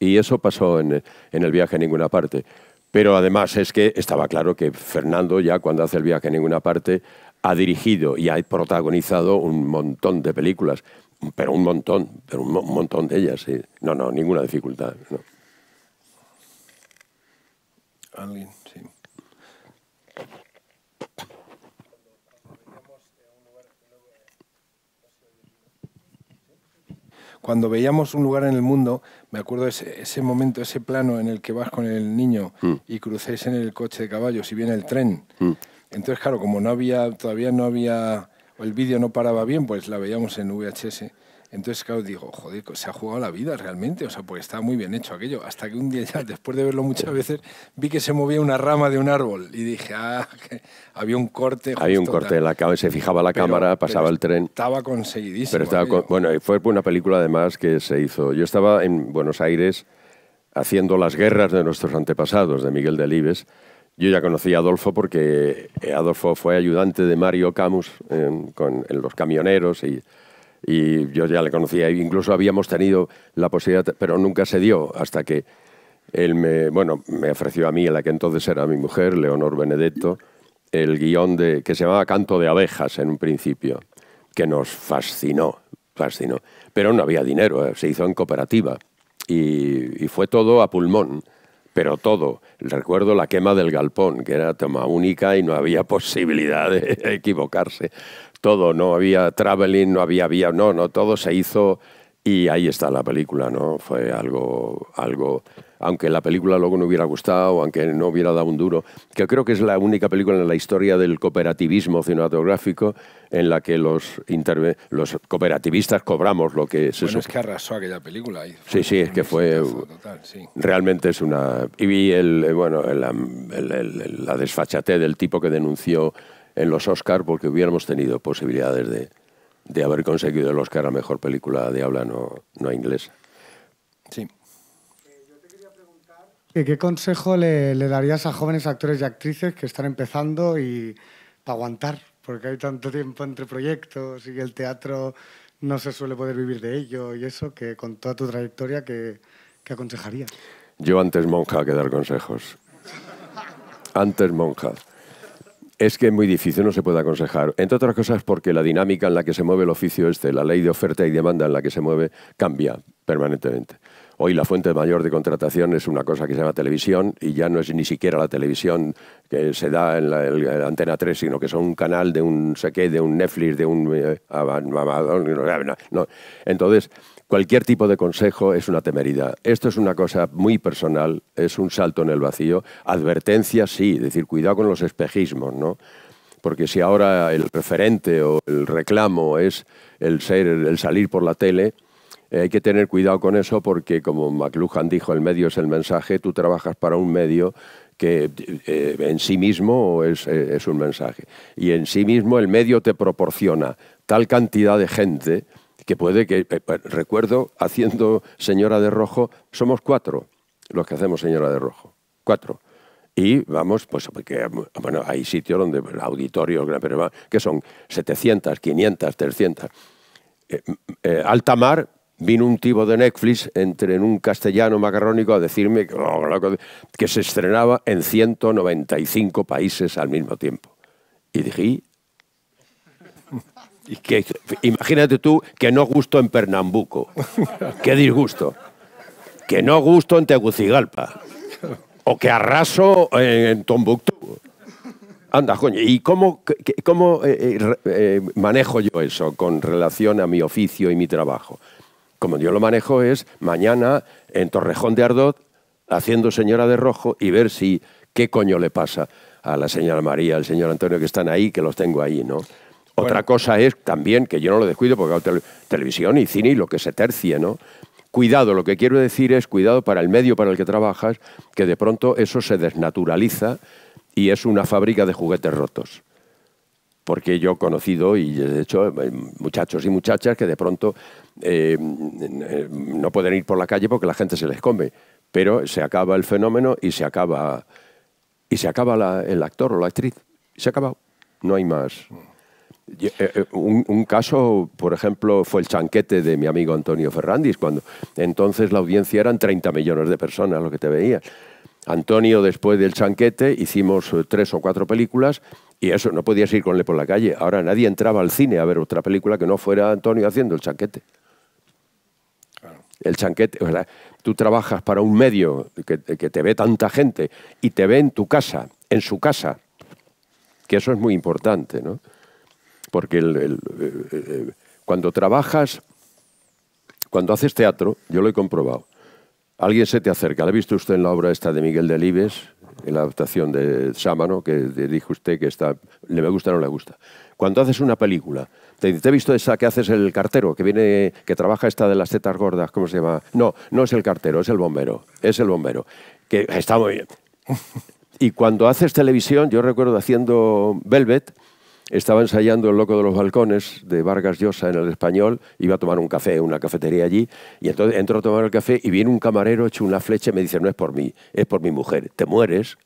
Y eso pasó en, en el viaje a ninguna parte. Pero además es que estaba claro que Fernando ya cuando hace el viaje a ninguna parte ha dirigido y ha protagonizado un montón de películas, pero un montón, pero un, montón de ellas. No, no, ninguna dificultad. Alguien, sí. Cuando veíamos un lugar en el mundo, me acuerdo ese, ese momento, ese plano en el que vas con el niño mm. y crucéis en el coche de caballos y viene el tren. Mm. Entonces, claro, como no había, todavía no había, o el vídeo no paraba bien, pues la veíamos en VHS. Entonces, claro, digo, joder, se ha jugado la vida realmente, o sea, porque estaba muy bien hecho aquello. Hasta que un día ya, después de verlo muchas veces, vi que se movía una rama de un árbol y dije, ah, había un corte. Había un corte, la, se fijaba la cámara, pasaba el tren. Estaba conseguidísimo. Pero estaba bueno, fue una película además que se hizo. Yo estaba en Buenos Aires haciendo las guerras de nuestros antepasados, de Miguel de Delibes. Yo ya conocí a Adolfo porque eh, Adolfo fue ayudante de Mario Camus en Los Camioneros y y yo ya le conocía, incluso habíamos tenido la posibilidad, pero nunca se dio hasta que él me, bueno, me ofreció a mí, la que entonces era mi mujer, Leonor Benedetto, el guión de, que se llamaba Canto de abejas en un principio, que nos fascinó, fascinó. Pero no había dinero, eh, se hizo en cooperativa y, y, fue todo a pulmón, pero todo. Recuerdo la quema del galpón, que era toma única y no había posibilidad de equivocarse todo, no había traveling, no había vía, no, no, todo se hizo y ahí está la película, ¿no? Fue algo, algo, aunque la película luego no hubiera gustado, aunque no hubiera dado un duro, que creo que es la única película en la historia del cooperativismo cinematográfico en la que los, cooperativistas cobramos lo que se bueno, es que arrasó aquella película. sí, sí, es que fue... Realmente es una... Y vi el, eh, bueno, la desfachatez del tipo que denunció en los Oscars, porque hubiéramos tenido posibilidades de, de haber conseguido el Oscar a Mejor Película de Habla No, no Inglesa. Sí. Eh, ¿Qué consejo le, darías a jóvenes actores y actrices que están empezando y para aguantar? Porque hay tanto tiempo entre proyectos y el teatro no se suele poder vivir de ello y eso, que con toda tu trayectoria, ¿qué, qué aconsejarías? Yo antes monja que dar consejos. Antes monja. Es que es muy difícil, no se puede aconsejar. Entre otras cosas porque la dinámica en la que se mueve el oficio este, la ley de oferta y demanda en la que se mueve, cambia permanentemente. Hoy la fuente mayor de contratación es una cosa que se llama televisión y ya no es ni siquiera la televisión que se da en la, Antena 3, sino que son un canal de un sé de un Netflix, de un... Eh, Entonces, Cualquier tipo de consejo es una temeridad. Esto es una cosa muy personal, es un salto en el vacío. Advertencia sí, es decir, cuidado con los espejismos, ¿no? Porque si ahora el referente o el reclamo es el, ser, el salir por la tele, hay que tener cuidado con eso porque, como McLuhan dijo, el medio es el mensaje, tú trabajas para un medio que eh, en sí mismo es un mensaje. Y en sí mismo el medio te proporciona tal cantidad de gente que puede que, recuerdo, haciendo Señora de Rojo, somos cuatro los que hacemos Señora de Rojo, cuatro. Y vamos, pues porque, bueno, hay sitios donde auditorios, que son 700, 500, 300. Altamar, alta mar, vino un tipo de Netflix entre en un castellano macarrónico a decirme que, oh, que se estrenaba en 195 países al mismo tiempo. Y dije, imagínate tú que no gusto en Pernambuco. Qué disgusto. Que no gusto en Tegucigalpa. O que arraso en Tombuctú. Anda, coño, ¿y cómo, eh, eh, eh, manejo yo eso con relación a mi oficio y mi trabajo? Como yo lo manejo es mañana en Torrejón de Ardot, haciendo señora de rojo y ver si qué coño le pasa a la señora María, al señor Antonio que están ahí, que los tengo ahí, ¿no? Otra cosa es también, que yo no lo descuido, porque televisión y cine y lo que se tercie, ¿no? Cuidado, lo que quiero decir es cuidado para el medio para el que trabajas, que de pronto eso se desnaturaliza y es una fábrica de juguetes rotos porque yo he conocido, y de hecho, eh, muchachos y muchachas que de pronto eh, eh, no pueden ir por la calle porque la gente se les come, pero se acaba el fenómeno y se acaba, y se acaba el actor o la actriz. Se ha acabado, no hay más. Eh, eh, un, caso, por ejemplo, fue el chanquete de mi amigo Antonio Ferrandis, cuando entonces la audiencia eran 30 millones de personas lo que te veía. Antonio, después del chanquete, hicimos eh, tres o cuatro películas y eso, no podías ir con él por la calle. Ahora nadie entraba al cine a ver otra película que no fuera Antonio haciendo el chanquete. El chanquete, o sea, tú trabajas para un medio que te ve tanta gente y te ve en tu casa, en su casa, que eso es muy importante, ¿no? porque el, eh, eh, eh, cuando trabajas, cuando haces teatro, yo lo he comprobado, alguien se te acerca, ¿la ha visto usted en la obra esta de Miguel Delibes, en la adaptación de Sámano, que dijo usted que está, le me gusta o no le gusta? Cuando haces una película, te, te he visto esa que haces el cartero, que viene, que trabaja esta de las tetas gordas, ¿cómo se llama? No, no es el cartero, es el bombero, es el bombero, que está muy bien. Y cuando haces televisión, yo recuerdo haciendo Velvet, estaba ensayando El Loco de los Balcones de Vargas Llosa en el español, iba a tomar un café, una cafetería allí, y entonces entro a tomar el café y viene un camarero hecho una flecha y me dice, no es por mí, es por mi mujer, te mueres.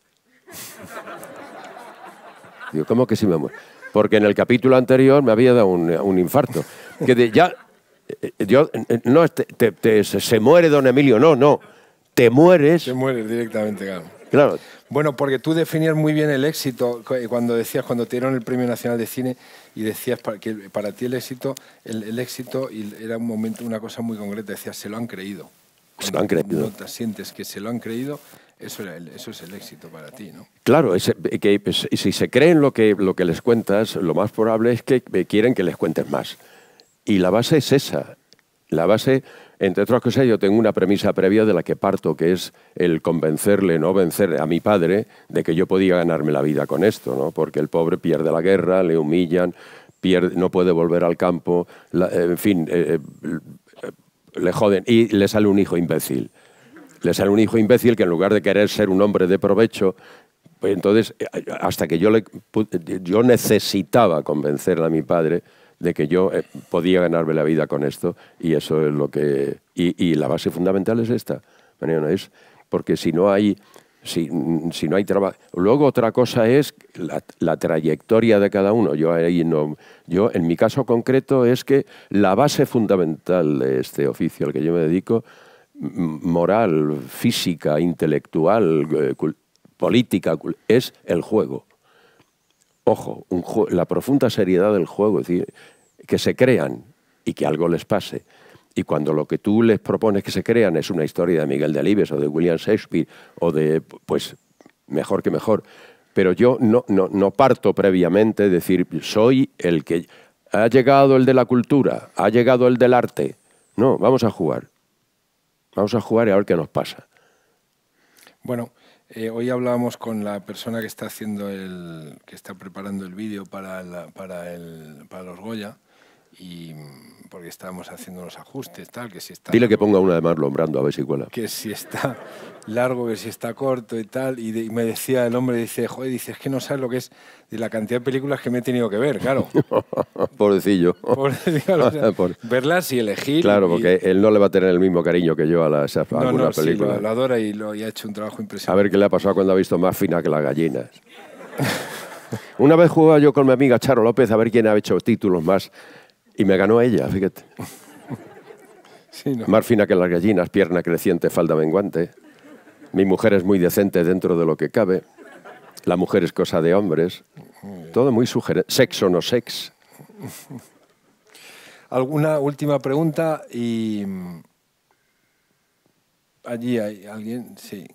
Digo, ¿cómo que si me muero? Porque en el capítulo anterior me había dado un, infarto. Que ya, no, se muere don Emilio, no, no, te mueres. Te mueres directamente, Claro, bueno, porque tú definías muy bien el éxito eh, cuando decías, cuando te dieron el Premio Nacional de Cine y decías que para ti el éxito, el, éxito era un momento, una cosa muy concreta, decías, se lo han creído. se lo han creído. Cuando te sientes que se lo han creído, eso, eso, es el éxito para ti, ¿no? Claro, eh, que pues, si se creen lo que, lo que les cuentas, lo más probable es que eh, quieren que les cuentes más. Y la base es esa. La base entre otras cosas, yo tengo una premisa previa de la que parto, que es el convencerle, no vencer a mi padre, de que yo podía ganarme la vida con esto, ¿no? porque el pobre pierde la guerra, le humillan, pierde, no puede volver al campo, eh, en fin, eh, eh, le joden y le sale un hijo imbécil. Le sale un hijo imbécil que en lugar de querer ser un hombre de provecho, pues entonces, hasta que yo, le, yo necesitaba convencerle a mi padre de que yo eh, podía ganarme la vida con esto y eso es lo que... Y, la base fundamental es esta, es porque si no hay... Si, si no hay trabajo. Luego otra cosa es la, la, trayectoria de cada uno. Yo yo en mi caso concreto es que la base fundamental de este oficio al que yo me dedico, moral, física, intelectual, eh, política, es el juego ojo, la profunda seriedad del juego, es decir, que se crean y que algo les pase. Y cuando lo que tú les propones que se crean es una historia de Miguel de Delibes o de William Shakespeare o de, pues, mejor que mejor. Pero yo no, no, parto previamente decir, soy el que... Ha llegado el de la cultura, ha llegado el del arte. No, vamos a jugar. Vamos a jugar y a ver qué nos pasa. Bueno, eh, hoy hablábamos con la persona que está haciendo el, que está preparando el vídeo para, para los Goya y porque estábamos haciendo los ajustes, tal, que si está... Dile que ponga una de Marlon Brando, a ver si cuela. Que si está largo, que si está corto y tal, y, me decía el hombre, dice, joder, dice, es que no sabes lo que es de la cantidad de películas que me he tenido que ver, claro. Pobrecillo. Verlas y elegir. Claro, porque él no le va a tener el mismo cariño que yo a, las, películas. no, alguna no, película. y, lo, y hecho un trabajo impresionante. A ver qué le ha pasado cuando ha visto más fina que las gallinas. Una vez jugaba yo con mi amiga Charo López a ver quién ha hecho títulos más y me ganó ella, fíjate. Sí, Más fina que las gallinas, pierna creciente, falda menguante. Mi mujer es muy decente dentro de lo que cabe. La mujer es cosa de hombres. Todo muy sugerente. Sexo no sex. ¿Alguna última pregunta? Y. Mm, allí hay alguien, sí.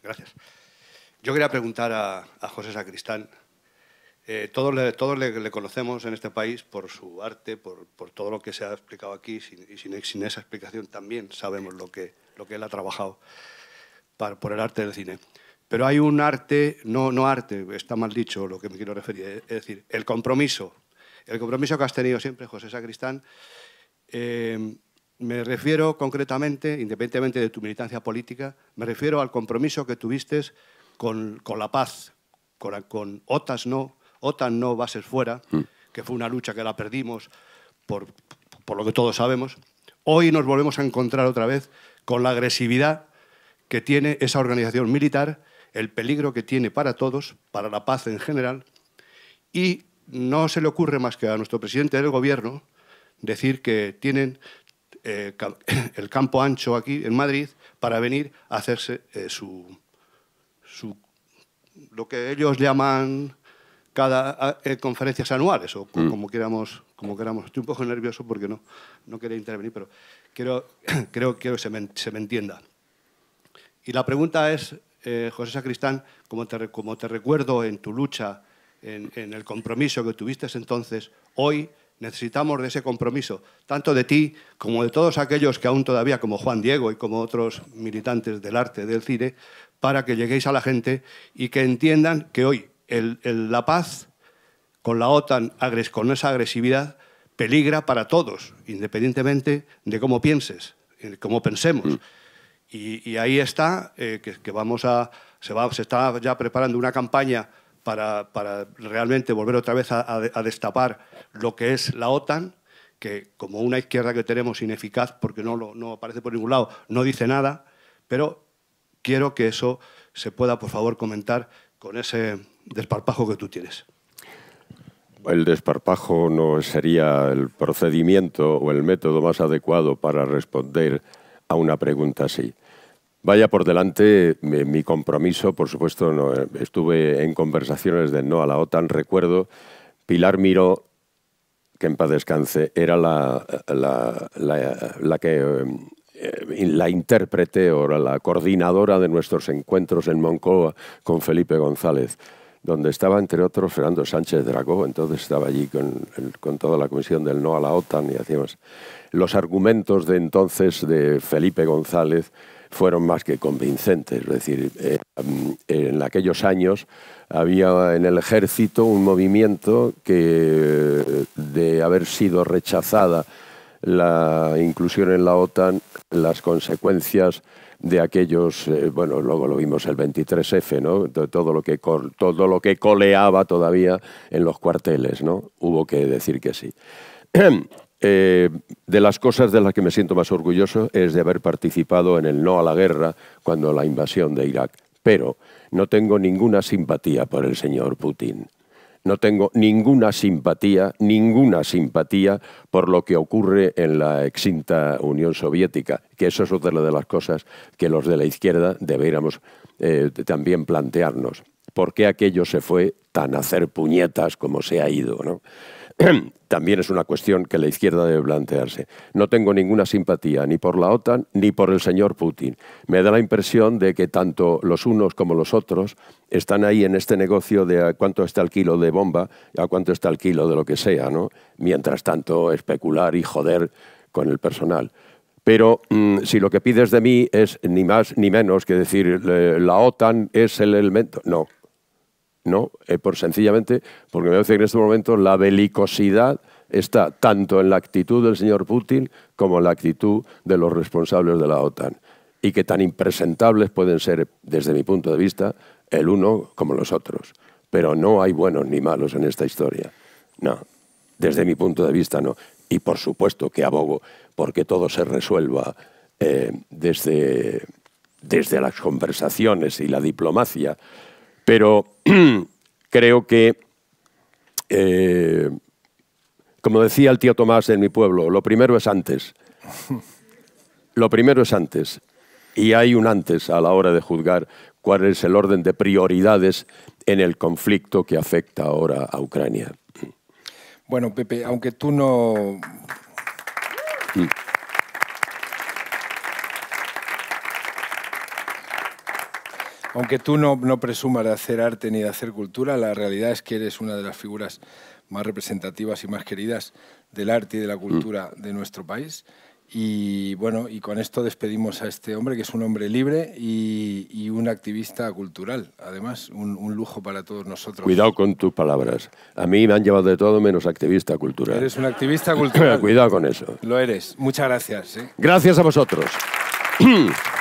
Gracias. Yo quería preguntar a, José Sacristán. Eh, todos, le, conocemos en este país por su arte, por, todo lo que se ha explicado aquí, y sin, esa explicación también sabemos lo que, él ha trabajado por el arte del cine. Pero hay un arte, no, arte, está mal dicho lo que me quiero referir, eh, es decir, el compromiso. El compromiso que has tenido siempre, José Sacristán, eh, me refiero concretamente, independientemente de tu militancia política, me refiero al compromiso que tuviste con, la paz, con, con OTAS no, OTAN no, ser fuera, mm. que fue una lucha que la perdimos por, lo que todos sabemos. Hoy nos volvemos a encontrar otra vez con la agresividad que tiene esa organización militar, el peligro que tiene para todos, para la paz en general, y no se le ocurre más que a nuestro presidente del gobierno decir que tienen eh, el campo ancho aquí en Madrid para venir a hacerse eh, su, lo que ellos llaman cada eh, conferencias anuales o mm. como queramos como queramos estoy un poco nervioso porque no no quería intervenir pero quiero creo que se me, entienda y la pregunta es eh, José Sacristán como te como te recuerdo en tu lucha en, en el compromiso que tuviste entonces hoy Necesitamos de ese compromiso, tanto de ti como de todos aquellos que aún todavía, como Juan Diego y como otros militantes del arte, del cine, para que lleguéis a la gente y que entiendan que hoy la paz con la OTAN, con esa agresividad, peligra para todos, independientemente de cómo pienses, de eh, cómo pensemos. Mm. Y, ahí está, eh, que, vamos a, se, está ya preparando una campaña para, realmente volver otra vez a, destapar lo que es la OTAN, que como una izquierda que tenemos ineficaz, porque no, lo, no aparece por ningún lado, no dice nada, pero quiero que eso se pueda, por favor, comentar con ese desparpajo que tú tienes. El desparpajo no sería el procedimiento o el método más adecuado para responder a una pregunta así. Vaya por delante mi compromiso, por supuesto, no, estuve en conversaciones de no a la OTAN, recuerdo, Pilar Miró, que en paz descanse, era la, la que eh, la intérprete o la coordinadora de nuestros encuentros en Moncloa con Felipe González, donde estaba, entre otros, Fernando Sánchez Dragó, entonces estaba allí con, toda la comisión del No a la OTAN y hacíamos... Los argumentos de entonces de Felipe González fueron más que convincentes, es decir, eh, en aquellos años había en el ejército un movimiento que de haber sido rechazada la inclusión en la OTAN, las consecuencias de aquellos, eh, bueno, luego lo vimos el 23F, ¿no? Todo lo, que, todo lo que coleaba todavía en los cuarteles, ¿no? Hubo que decir que sí. Eh, de las cosas de las que me siento más orgulloso es de haber participado en el no a la guerra cuando la invasión de Irak. Pero no tengo ninguna simpatía por el señor Putin no tengo ninguna simpatía, ninguna simpatía por lo que ocurre en la exinta Unión Soviética, que eso es otra de las cosas que los de la izquierda deberíamos eh, también plantearnos. ¿Por qué aquello se fue tan a hacer puñetas como se ha ido? también es una cuestión que la izquierda debe plantearse. No tengo ninguna simpatía ni por la OTAN ni por el señor Putin. Me da la impresión de que tanto los unos como los otros están ahí en este negocio de a cuánto está el kilo de bomba, a cuánto está el kilo de lo que sea, ¿no? Mientras tanto, especular y joder con el personal. Pero mm, si lo que pides de mí es ni más ni menos que decir eh, la OTAN es el elemento. No, no, eh, por sencillamente, porque me parece que en este momento la belicosidad está tanto en la actitud del señor Putin como en la actitud de los responsables de la OTAN. Y que tan impresentables pueden ser, desde mi punto de vista, el uno como los otros. Pero no hay buenos ni malos en esta historia. No, desde mi punto de vista no. Y por supuesto que abogo porque todo se resuelva eh, desde, desde las conversaciones y la diplomacia pero creo que, eh, como decía el tío Tomás en mi pueblo, lo primero es antes. Lo primero es antes. Y hay un antes a la hora de juzgar cuál es el orden de prioridades en el conflicto que afecta ahora a Ucrania. Bueno, Pepe, aunque tú no... Mm. Aunque tú no, no presumas de hacer arte ni de hacer cultura, la realidad es que eres una de las figuras más representativas y más queridas del arte y de la cultura mm. de nuestro país. Y bueno, y con esto despedimos a este hombre, que es un hombre libre y, un activista cultural, además, un, lujo para todos nosotros. Cuidado con tus palabras. A mí me han llevado de todo menos activista cultural. Eres un activista cultural. Cuidado con eso. Lo eres. Muchas gracias. ¿eh? Gracias a vosotros.